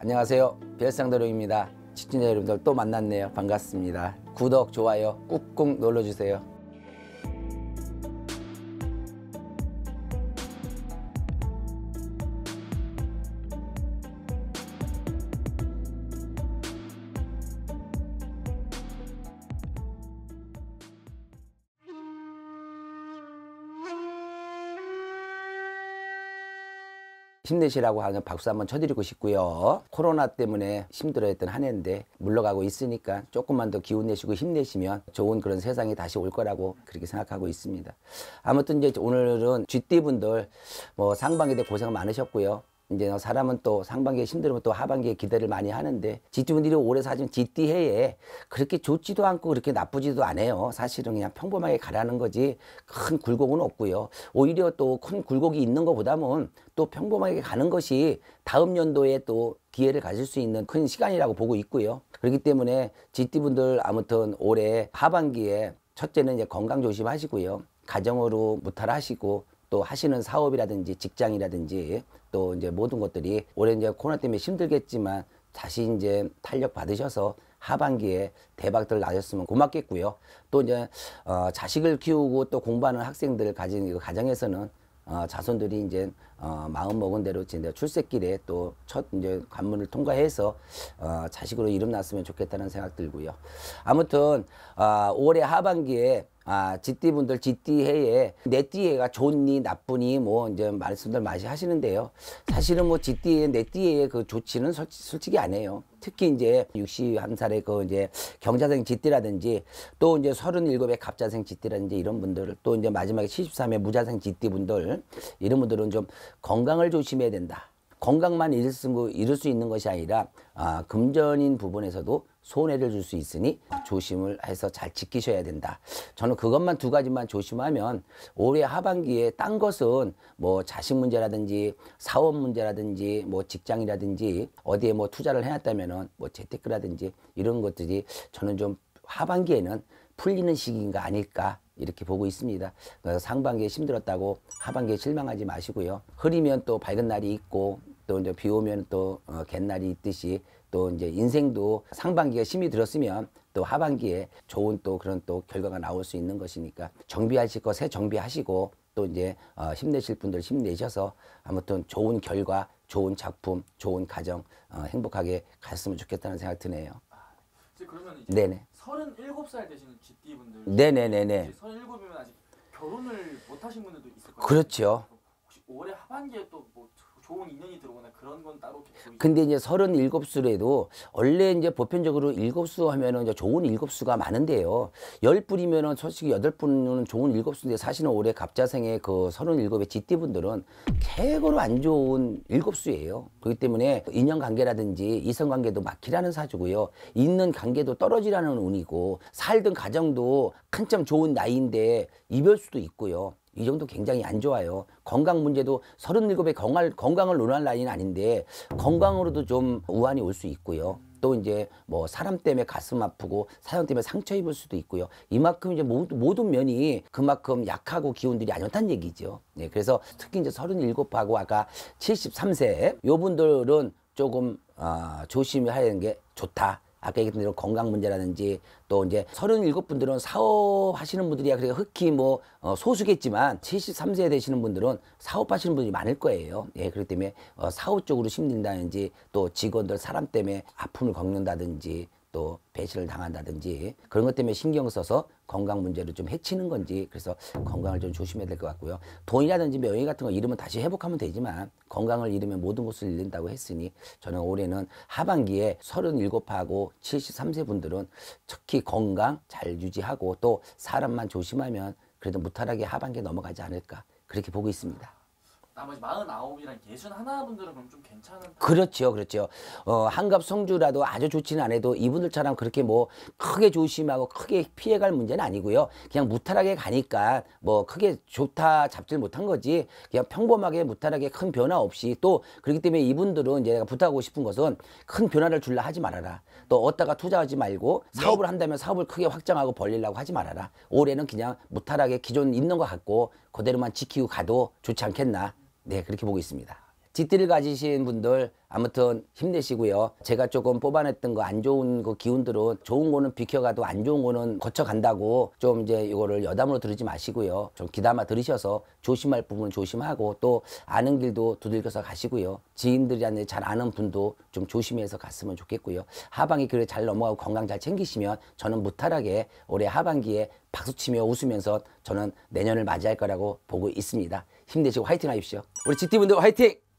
안녕하세요. 별상도령입니다. 시청자 여러분들 또 만났네요. 반갑습니다. 구독, 좋아요 꾹꾹 눌러주세요. 힘내시라고 하는 박수 한번 쳐드리고 싶고요. 코로나 때문에 힘들어했던 한 해인데 물러가고 있으니까 조금만 더 기운 내시고 힘내시면 좋은 그런 세상이 다시 올 거라고 그렇게 생각하고 있습니다. 아무튼 이제 오늘은 쥐띠분들 뭐 상반기 때 고생 많으셨고요. 이제 사람은 또 상반기에 힘들면 또 하반기에 기대를 많이 하는데 지주분들이 올해 사실 지띠해에 그렇게 좋지도 않고 그렇게 나쁘지도 않아요. 사실은 그냥 평범하게 가라는 거지 큰 굴곡은 없고요. 오히려 또 큰 굴곡이 있는 것보다는 또 평범하게 가는 것이 다음 연도에 또 기회를 가질 수 있는 큰 시간이라고 보고 있고요. 그렇기 때문에 지띠분들 아무튼 올해 하반기에 첫째는 이제 건강 조심하시고요. 가정으로 무탈하시고 또 하시는 사업이라든지 직장이라든지 또 이제 모든 것들이 올해 이제 코로나 때문에 힘들겠지만 다시 이제 탄력 받으셔서 하반기에 대박들 나셨으면 고맙겠고요. 또 이제 어, 자식을 키우고 또 공부하는 학생들 가진 그 가정에서는 어, 자손들이 이제 어, 마음 먹은 대로 진짜 출세길에 또 첫 이제 관문을 통과해서 어, 자식으로 이름 났으면 좋겠다는 생각 들고요. 아무튼 어, 올해 하반기에 아, 지띠분들 지띠해에 내띠해가 좋니 나쁘니 뭐 이제 말씀들 많이 하시는데요. 사실은 뭐 지띠해 내띠해의 그 조치는 솔직, 솔직히 안 해요. 특히 이제 61살의 그 이제 경자생 지띠라든지 또 이제 37의 갑자생 지띠라든지 이런 분들 또 이제 마지막에 73의 무자생 지띠분들 이런 분들은 좀 건강을 조심해야 된다. 건강만 잃을 수 있는 것이 아니라 아, 금전인 부분에서도 손해를 줄 수 있으니 조심을 해서 잘 지키셔야 된다. 저는 그것만 두 가지만 조심하면 올해 하반기에 딴 것은 뭐 자식 문제라든지 사업 문제라든지 뭐 직장이라든지 어디에 뭐 투자를 해놨다면은 뭐 재테크라든지 이런 것들이 저는 좀 하반기에는 풀리는 시기인가 아닐까 이렇게 보고 있습니다. 그래서 상반기에 힘들었다고 하반기에 실망하지 마시고요. 흐리면 또 밝은 날이 있고 또 이제 비 오면 또 어, 갯날이 있듯이 또 이제 인생도 상반기에 힘이 들었으면 또 하반기에 좋은 또 그런 또 결과가 나올 수 있는 것이니까 정비하실 거 새 정비하시고 또 이제 어, 힘내실 분들 힘내셔서 아무튼 좋은 결과, 좋은 작품, 좋은 가정 어, 행복하게 갔으면 좋겠다는 생각 드네요. 그러면 이제 네네. 37살 되시는 GD 분들 네네네네. 37이면 아직 결혼을 못 하신 분들도 있을 거예요. 그렇죠. 혹시 올해 하반기에 또 좋은 인연이 들어오거나 그런 건 따로 근데 이제 서른 일곱 수래도 원래 이제 보편적으로 일곱 수 하면은 이제 좋은 일곱 수가 많은데요. 열 뿌리면은 솔직히 여덟 뿌리는 좋은 일곱 수인데 사실은 올해 갑자생의 그 서른 일곱의 지띠분들은 최고로 안 좋은 일곱 수예요. 그렇기 때문에 인연 관계라든지 이성 관계도 막히라는 사주고요. 있는 관계도 떨어지라는 운이고 살던 가정도 한참 좋은 나이인데 이별 수도 있고요. 이 정도 굉장히 안 좋아요. 건강 문제도 3 7에 건강, 건강을 논할 나이는 아닌데 건강으로도 좀 우환이 올 수 있고요. 또 이제 뭐 사람 때문에 가슴 아프고 사람 때문에 상처 입을 수도 있고요. 이만큼 이제 모든, 면이 그만큼 약하고 기운들이 안 좋다는 얘기죠. 네, 그래서 특히 이제 37하고 아까 73세 요 분들은 조금 어, 조심해야 하는 게 좋다. 아까 얘기했던 대로 건강 문제라든지 또 이제 서른일곱 분들은 사업하시는 분들이야 그래서 흑히 뭐 어, 소수겠지만 칠십삼 세 되시는 분들은 사업하시는 분이 들 많을 거예요. 예, 그렇기 때문에 어, 사업 쪽으로 힘든다든지 또 직원들 사람 때문에 아픔을 겪는다든지 또 배신을 당한다든지 그런 것 때문에 신경 써서 건강 문제를 좀 해치는 건지 그래서 건강을 좀 조심해야 될 것 같고요. 돈이라든지 명예 같은 거 잃으면 다시 회복하면 되지만 건강을 잃으면 모든 것을 잃는다고 했으니 저는 올해는 하반기에 37하고 73세 분들은 특히 건강 잘 유지하고 또 사람만 조심하면 그래도 무탈하게 하반기에 넘어가지 않을까 그렇게 보고 있습니다. 나머지 49이랑 하나 분들은 그럼 좀 괜찮은 그렇죠. 그렇죠. 어, 한갑 성주라도 아주 좋지는 않아도 이분들처럼 그렇게 뭐 크게 조심하고 크게 피해갈 문제는 아니고요. 그냥 무탈하게 가니까 뭐 크게 좋다 잡질 못한 거지 그냥 평범하게 무탈하게 큰 변화 없이 또 그렇기 때문에 이분들은 이제 내가 부탁하고 싶은 것은 큰 변화를 줄라 하지 말아라. 또 어디다가 투자하지 말고 사업을 네. 한다면 사업을 크게 확장하고 벌리려고 하지 말아라. 올해는 그냥 무탈하게 기존 있는 거 같고 그대로만 지키고 가도 좋지 않겠나. 네, 그렇게 보고 있습니다. 쥐띠를 가지신 분들 아무튼 힘내시고요. 제가 조금 뽑아냈던 거 안 좋은 거 기운들은 좋은 거는 비켜가도 안 좋은 거는 거쳐간다고 좀 이제 이거를 여담으로 들으지 마시고요. 좀 기담아 들으셔서 조심할 부분 조심하고 또 아는 길도 두들겨서 가시고요. 지인들이한테 잘 아는 분도 좀 조심해서 갔으면 좋겠고요. 하반기 그래 잘 넘어가고 건강 잘 챙기시면 저는 무탈하게 올해 하반기에 박수치며 웃으면서 저는 내년을 맞이할 거라고 보고 있습니다. 힘내시고 화이팅 하십시오. 우리 GT분들 화이팅!